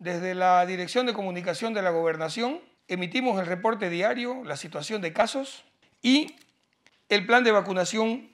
Desde la Dirección de Comunicación de la Gobernación emitimos el reporte diario, la situación de casos y el plan de vacunación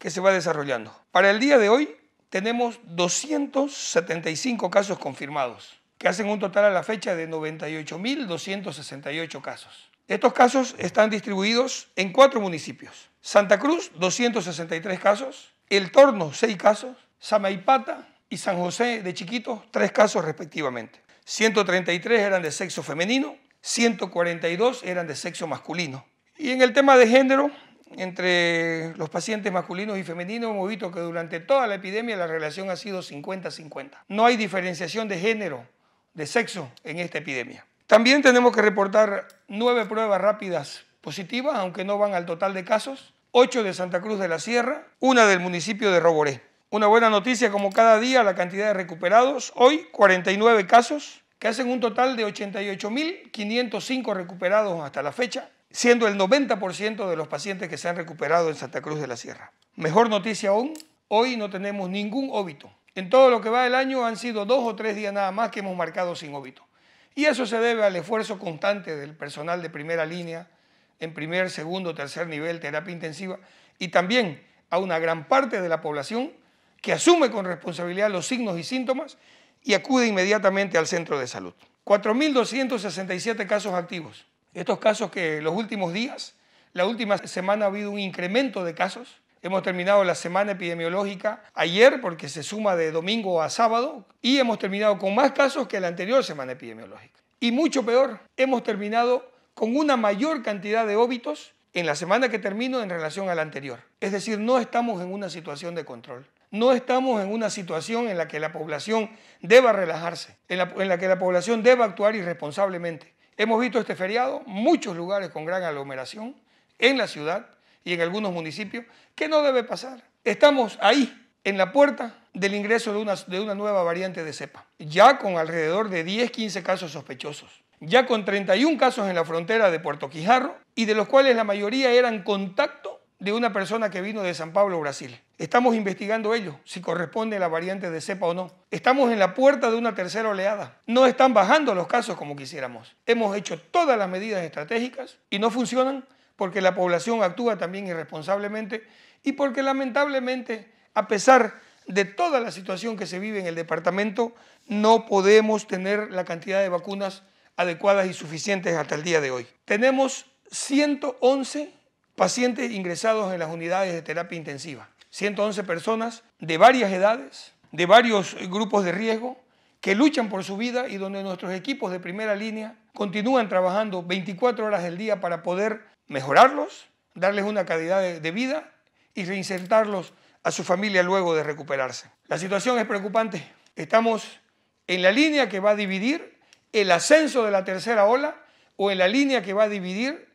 que se va desarrollando. Para el día de hoy tenemos 275 casos confirmados, que hacen un total a la fecha de 98.268 casos. Estos casos están distribuidos en cuatro municipios. Santa Cruz, 263 casos, El Torno, 6 casos, Samaipata y San José de Chiquitos, 3 casos respectivamente. 133 eran de sexo femenino, 142 eran de sexo masculino. Y en el tema de género, entre los pacientes masculinos y femeninos hemos visto que durante toda la epidemia la relación ha sido 50-50. No hay diferenciación de género, de sexo en esta epidemia. También tenemos que reportar nueve pruebas rápidas positivas, aunque no van al total de casos, ocho de Santa Cruz de la Sierra, una del municipio de Roboré. Una buena noticia como cada día la cantidad de recuperados, hoy 49 casos, que hacen un total de 88.505 recuperados hasta la fecha, siendo el 90% de los pacientes que se han recuperado en Santa Cruz de la Sierra. Mejor noticia aún, hoy no tenemos ningún óbito. En todo lo que va el año han sido dos o tres días nada más que hemos marcado sin óbito. Y eso se debe al esfuerzo constante del personal de primera línea, en primer, segundo, tercer nivel, terapia intensiva, y también a una gran parte de la población que asume con responsabilidad los signos y síntomas y acude inmediatamente al centro de salud. 4.267 casos activos. Estos casos que los últimos días, la última semana ha habido un incremento de casos. Hemos terminado la semana epidemiológica ayer porque se suma de domingo a sábado y hemos terminado con más casos que la anterior semana epidemiológica. Y mucho peor, hemos terminado con una mayor cantidad de óbitos en la semana que termino en relación a la anterior. Es decir, no estamos en una situación de control no estamos en una situación en la que la población deba relajarse, en la, que la población deba actuar irresponsablemente. Hemos visto este feriado muchos lugares con gran aglomeración en la ciudad y en algunos municipios que no debe pasar. Estamos ahí, en la puerta del ingreso de una, de una nueva variante de cepa, ya con alrededor de 10, 15 casos sospechosos, ya con 31 casos en la frontera de Puerto Quijarro y de los cuales la mayoría eran contactos de una persona que vino de San Pablo, Brasil. Estamos investigando ello, si corresponde a la variante de cepa o no. Estamos en la puerta de una tercera oleada. No están bajando los casos como quisiéramos. Hemos hecho todas las medidas estratégicas y no funcionan porque la población actúa también irresponsablemente y porque lamentablemente, a pesar de toda la situación que se vive en el departamento, no podemos tener la cantidad de vacunas adecuadas y suficientes hasta el día de hoy. Tenemos 111 pacientes ingresados en las unidades de terapia intensiva. 111 personas de varias edades, de varios grupos de riesgo, que luchan por su vida y donde nuestros equipos de primera línea continúan trabajando 24 horas del día para poder mejorarlos, darles una calidad de, vida y reinsertarlos a su familia luego de recuperarse. La situación es preocupante. Estamos en la línea que va a dividir el ascenso de la tercera ola o en la línea que va a dividir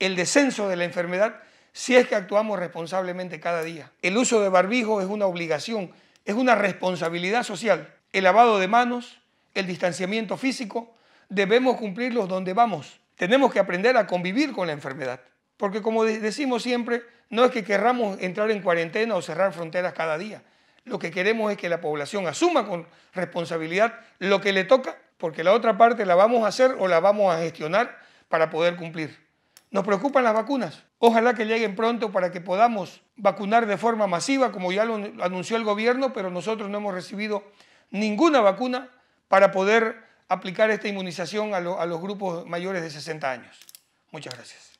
el descenso de la enfermedad si es que actuamos responsablemente cada día. El uso de barbijo es una obligación, es una responsabilidad social. El lavado de manos, el distanciamiento físico, debemos cumplirlos donde vamos. Tenemos que aprender a convivir con la enfermedad. Porque como decimos siempre, no es que querramos entrar en cuarentena o cerrar fronteras cada día. Lo que queremos es que la población asuma con responsabilidad lo que le toca, porque la otra parte la vamos a hacer o la vamos a gestionar para poder cumplir. Nos preocupan las vacunas. Ojalá que lleguen pronto para que podamos vacunar de forma masiva, como ya lo anunció el gobierno, pero nosotros no hemos recibido ninguna vacuna para poder aplicar esta inmunización a, los grupos mayores de 60 años. Muchas gracias.